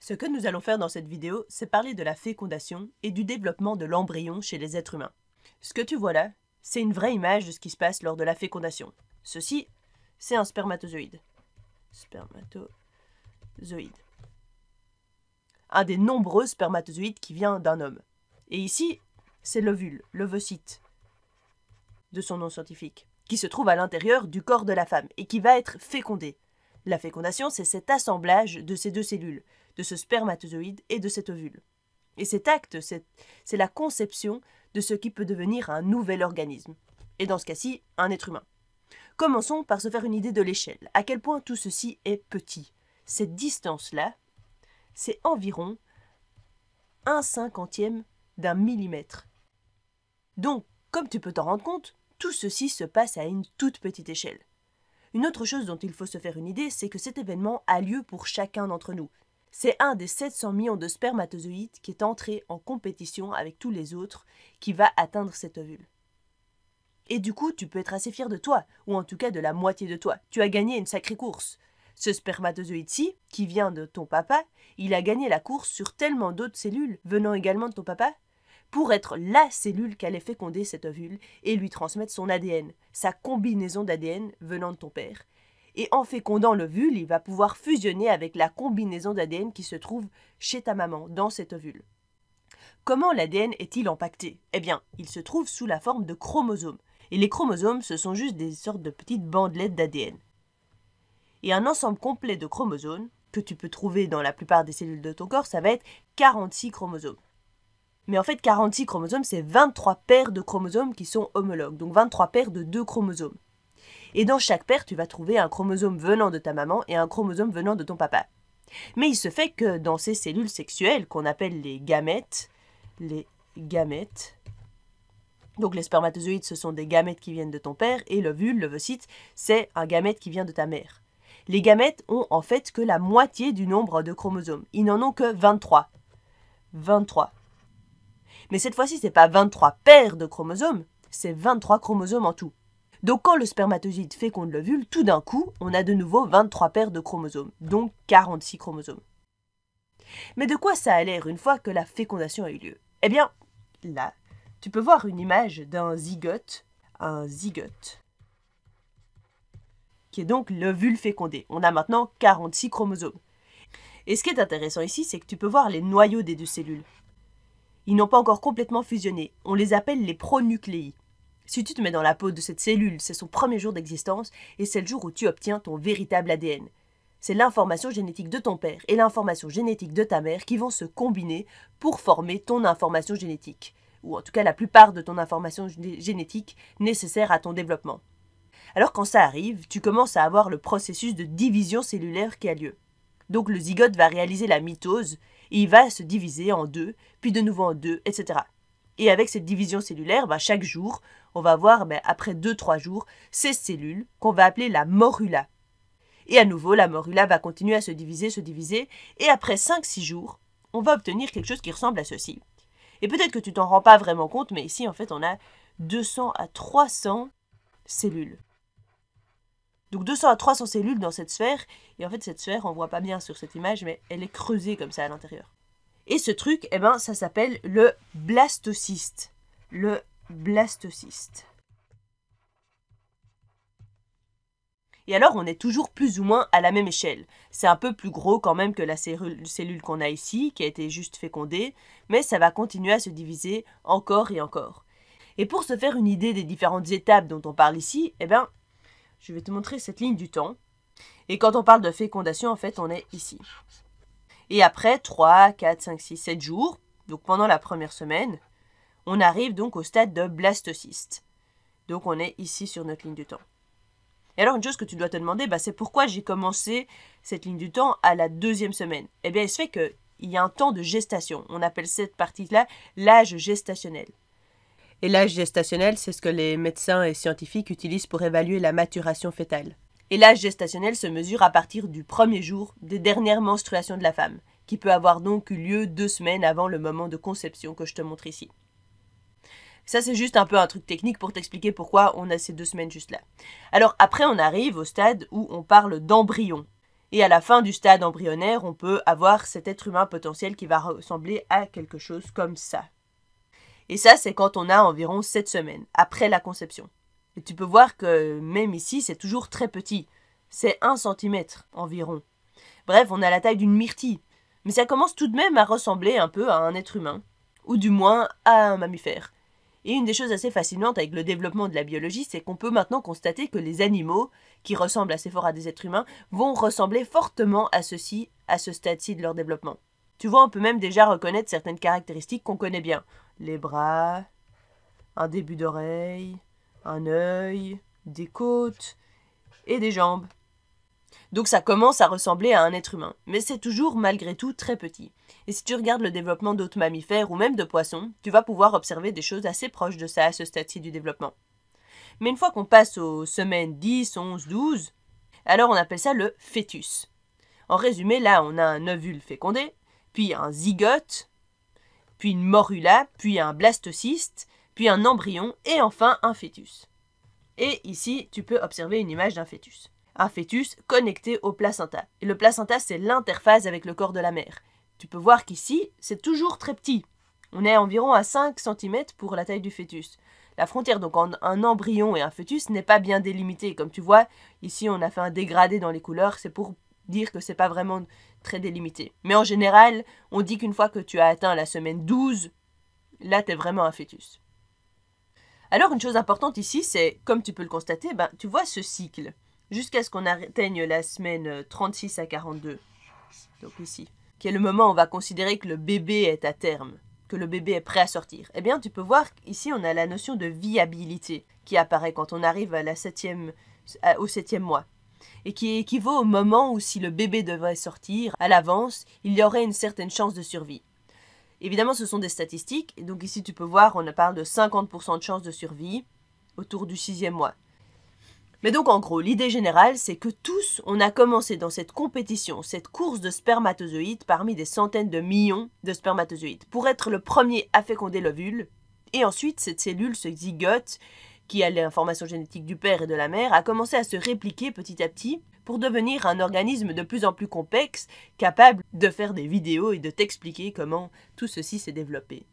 Ce que nous allons faire dans cette vidéo, c'est parler de la fécondation et du développement de l'embryon chez les êtres humains. Ce que tu vois là, c'est une vraie image de ce qui se passe lors de la fécondation. Ceci, c'est un spermatozoïde. Spermatozoïde. Un des nombreux spermatozoïdes qui vient d'un homme. Et ici, c'est l'ovule, l'ovocyte, de son nom scientifique, qui se trouve à l'intérieur du corps de la femme et qui va être fécondé. La fécondation, c'est cet assemblage de ces deux cellules, de ce spermatozoïde et de cet ovule. Et cet acte, c'est la conception de ce qui peut devenir un nouvel organisme, et dans ce cas-ci, un être humain. Commençons par se faire une idée de l'échelle, à quel point tout ceci est petit. Cette distance-là, c'est environ un cinquantième d'un millimètre. Donc, comme tu peux t'en rendre compte, tout ceci se passe à une toute petite échelle. Une autre chose dont il faut se faire une idée, c'est que cet événement a lieu pour chacun d'entre nous. C'est un des 700 millions de spermatozoïdes qui est entré en compétition avec tous les autres qui va atteindre cet ovule. Et du coup, tu peux être assez fier de toi, ou en tout cas de la moitié de toi. Tu as gagné une sacrée course. Ce spermatozoïde-ci, qui vient de ton papa, il a gagné la course sur tellement d'autres cellules venant également de ton papa pour être la cellule allait féconder cet ovule et lui transmettre son ADN, sa combinaison d'ADN venant de ton père. Et en fécondant l'ovule, il va pouvoir fusionner avec la combinaison d'ADN qui se trouve chez ta maman, dans cet ovule. Comment l'ADN est-il empaqueté Eh bien, il se trouve sous la forme de chromosomes. Et les chromosomes, ce sont juste des sortes de petites bandelettes d'ADN. Et un ensemble complet de chromosomes, que tu peux trouver dans la plupart des cellules de ton corps, ça va être 46 chromosomes. Mais en fait, 46 chromosomes, c'est 23 paires de chromosomes qui sont homologues, donc 23 paires de deux chromosomes. Et dans chaque paire, tu vas trouver un chromosome venant de ta maman et un chromosome venant de ton papa. Mais il se fait que dans ces cellules sexuelles qu'on appelle les gamètes, les gamètes, donc les spermatozoïdes, ce sont des gamètes qui viennent de ton père et l'ovule, l'ovocyte, c'est un gamète qui vient de ta mère. Les gamètes ont en fait que la moitié du nombre de chromosomes. Ils n'en ont que 23. 23. Mais cette fois-ci, c'est pas 23 paires de chromosomes, c'est 23 chromosomes en tout. Donc quand le spermatozoïde féconde l'ovule, tout d'un coup, on a de nouveau 23 paires de chromosomes, donc 46 chromosomes. Mais de quoi ça a l'air une fois que la fécondation a eu lieu Eh bien, là, tu peux voir une image d'un zygote, un zygote, qui est donc l'ovule fécondé. On a maintenant 46 chromosomes. Et ce qui est intéressant ici, c'est que tu peux voir les noyaux des deux cellules. Ils n'ont pas encore complètement fusionné. On les appelle les pronucléi. Si tu te mets dans la peau de cette cellule, c'est son premier jour d'existence et c'est le jour où tu obtiens ton véritable ADN. C'est l'information génétique de ton père et l'information génétique de ta mère qui vont se combiner pour former ton information génétique, ou en tout cas la plupart de ton information génétique nécessaire à ton développement. Alors quand ça arrive, tu commences à avoir le processus de division cellulaire qui a lieu. Donc le zygote va réaliser la mitose il va se diviser en deux, puis de nouveau en deux, etc. Et avec cette division cellulaire, bah, chaque jour, on va voir, mais bah, après 2 trois jours, ces cellules qu'on va appeler la morula. Et à nouveau, la morula va continuer à se diviser, se diviser, et après 5-6 jours, on va obtenir quelque chose qui ressemble à ceci. Et peut-être que tu t'en rends pas vraiment compte, mais ici, en fait, on a 200 à 300 cellules. Donc 200 à 300 cellules dans cette sphère, et en fait cette sphère, on voit pas bien sur cette image, mais elle est creusée comme ça à l'intérieur. Et ce truc, eh ben, ça s'appelle le blastocyste. Le blastocyste. Et alors, on est toujours plus ou moins à la même échelle. C'est un peu plus gros quand même que la cellule qu'on a ici, qui a été juste fécondée, mais ça va continuer à se diviser encore et encore. Et pour se faire une idée des différentes étapes dont on parle ici, eh ben, je vais te montrer cette ligne du temps. Et quand on parle de fécondation, en fait, on est ici. Et après 3, 4, 5, 6, 7 jours, donc pendant la première semaine, on arrive donc au stade de blastocyste. Donc on est ici sur notre ligne du temps. Et alors une chose que tu dois te demander, bah, c'est pourquoi j'ai commencé cette ligne du temps à la deuxième semaine. Eh bien il se fait qu'il y a un temps de gestation. On appelle cette partie-là l'âge gestationnel. Et l'âge gestationnel, c'est ce que les médecins et scientifiques utilisent pour évaluer la maturation fœtale. Et l'âge gestationnel se mesure à partir du premier jour des dernières menstruations de la femme, qui peut avoir donc eu lieu deux semaines avant le moment de conception que je te montre ici. Ça, c'est juste un peu un truc technique pour t'expliquer pourquoi on a ces deux semaines juste là. Alors après, on arrive au stade où on parle d'embryon. Et à la fin du stade embryonnaire, on peut avoir cet être humain potentiel qui va ressembler à quelque chose comme ça. Et ça, c'est quand on a environ 7 semaines, après la conception. Et tu peux voir que même ici, c'est toujours très petit. C'est 1 cm environ. Bref, on a la taille d'une myrtille. Mais ça commence tout de même à ressembler un peu à un être humain, ou du moins à un mammifère. Et une des choses assez fascinantes avec le développement de la biologie, c'est qu'on peut maintenant constater que les animaux, qui ressemblent assez fort à des êtres humains, vont ressembler fortement à ceux-ci à ce stade-ci de leur développement. Tu vois, on peut même déjà reconnaître certaines caractéristiques qu'on connaît bien. Les bras, un début d'oreille, un œil, des côtes et des jambes. Donc ça commence à ressembler à un être humain, mais c'est toujours malgré tout très petit. Et si tu regardes le développement d'autres mammifères ou même de poissons, tu vas pouvoir observer des choses assez proches de ça à ce stade-ci du développement. Mais une fois qu'on passe aux semaines 10, 11, 12, alors on appelle ça le fœtus. En résumé, là on a un ovule fécondé, puis un zygote, puis une morula, puis un blastocyste, puis un embryon et enfin un fœtus. Et ici, tu peux observer une image d'un fœtus. Un fœtus connecté au placenta. Et le placenta, c'est l'interface avec le corps de la mère. Tu peux voir qu'ici, c'est toujours très petit. On est environ à 5 cm pour la taille du fœtus. La frontière donc entre un embryon et un fœtus n'est pas bien délimitée. Comme tu vois, ici on a fait un dégradé dans les couleurs, c'est pour dire que c'est pas vraiment très délimité. Mais en général, on dit qu'une fois que tu as atteint la semaine 12, là tu es vraiment un fœtus. Alors une chose importante ici, c'est, comme tu peux le constater, ben, tu vois ce cycle, jusqu'à ce qu'on atteigne la semaine 36 euh, à 42, donc ici, qui est le moment où on va considérer que le bébé est à terme, que le bébé est prêt à sortir. Eh bien, tu peux voir qu'ici, on a la notion de viabilité qui apparaît quand on arrive à la septième, au septième mois et qui équivaut au moment où si le bébé devait sortir à l'avance, il y aurait une certaine chance de survie. Évidemment, ce sont des statistiques, et donc ici tu peux voir, on parle de 50% de chance de survie autour du sixième mois. Mais donc en gros, l'idée générale, c'est que tous, on a commencé dans cette compétition, cette course de spermatozoïdes parmi des centaines de millions de spermatozoïdes, pour être le premier à féconder l'ovule, et ensuite cette cellule se zigote qui a l'information génétique du père et de la mère, a commencé à se répliquer petit à petit pour devenir un organisme de plus en plus complexe, capable de faire des vidéos et de t'expliquer comment tout ceci s'est développé.